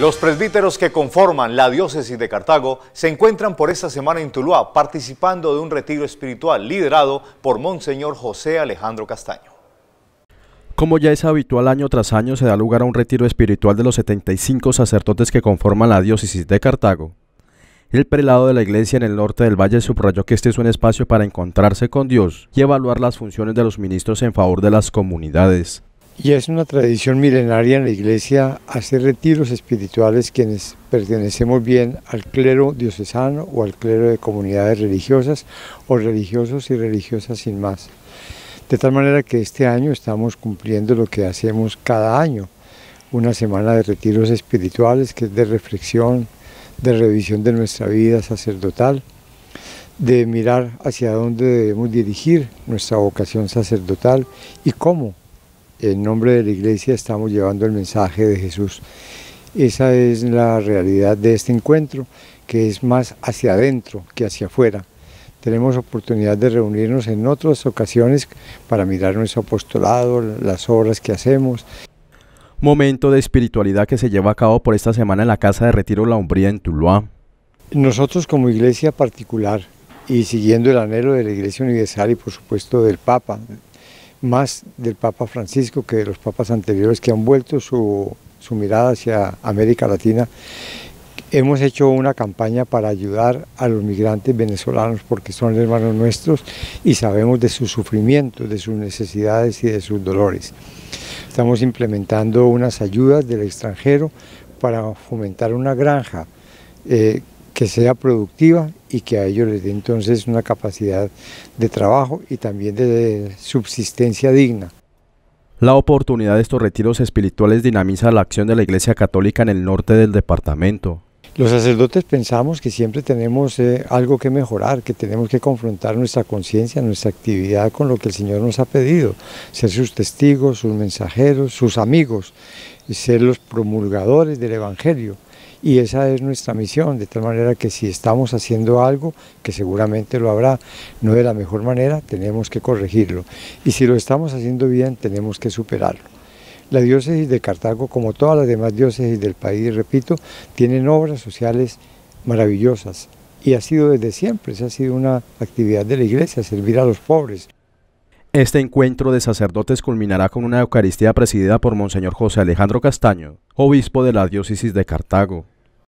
Los presbíteros que conforman la diócesis de Cartago se encuentran por esta semana en Tuluá participando de un retiro espiritual liderado por Monseñor José Alejandro Castaño. Como ya es habitual año tras año, se da lugar a un retiro espiritual de los 75 sacerdotes que conforman la diócesis de Cartago. El prelado de la iglesia en el norte del valle subrayó que este es un espacio para encontrarse con Dios y evaluar las funciones de los ministros en favor de las comunidades. Y es una tradición milenaria en la iglesia hacer retiros espirituales quienes pertenecemos bien al clero diocesano o al clero de comunidades religiosas o religiosos y religiosas sin más. De tal manera que este año estamos cumpliendo lo que hacemos cada año, una semana de retiros espirituales que es de reflexión, de revisión de nuestra vida sacerdotal, de mirar hacia dónde debemos dirigir nuestra vocación sacerdotal y cómo en nombre de la iglesia estamos llevando el mensaje de Jesús. Esa es la realidad de este encuentro, que es más hacia adentro que hacia afuera. Tenemos oportunidad de reunirnos en otras ocasiones para mirar nuestro apostolado, las obras que hacemos. Momento de espiritualidad que se lleva a cabo por esta semana en la Casa de Retiro La Umbría en Tuluá. Nosotros como iglesia particular y siguiendo el anhelo de la Iglesia Universal y por supuesto del Papa, más del Papa Francisco que de los papas anteriores que han vuelto su, mirada hacia América Latina. Hemos hecho una campaña para ayudar a los migrantes venezolanos porque son hermanos nuestros y sabemos de sus sufrimientos, de sus necesidades y de sus dolores. Estamos implementando unas ayudas del extranjero para fomentar una granja eh, que sea productiva y que a ellos les dé entonces una capacidad de trabajo y también de subsistencia digna. La oportunidad de estos retiros espirituales dinamiza la acción de la Iglesia Católica en el norte del departamento. Los sacerdotes pensamos que siempre tenemos eh, algo que mejorar, que tenemos que confrontar nuestra conciencia, nuestra actividad con lo que el Señor nos ha pedido, ser sus testigos, sus mensajeros, sus amigos, y ser los promulgadores del Evangelio y esa es nuestra misión, de tal manera que si estamos haciendo algo, que seguramente lo habrá, no de la mejor manera, tenemos que corregirlo y si lo estamos haciendo bien, tenemos que superarlo. La diócesis de Cartago, como todas las demás diócesis del país, repito, tienen obras sociales maravillosas y ha sido desde siempre, esa ha sido una actividad de la iglesia, servir a los pobres. Este encuentro de sacerdotes culminará con una Eucaristía presidida por Monseñor José Alejandro Castaño, obispo de la diócesis de Cartago.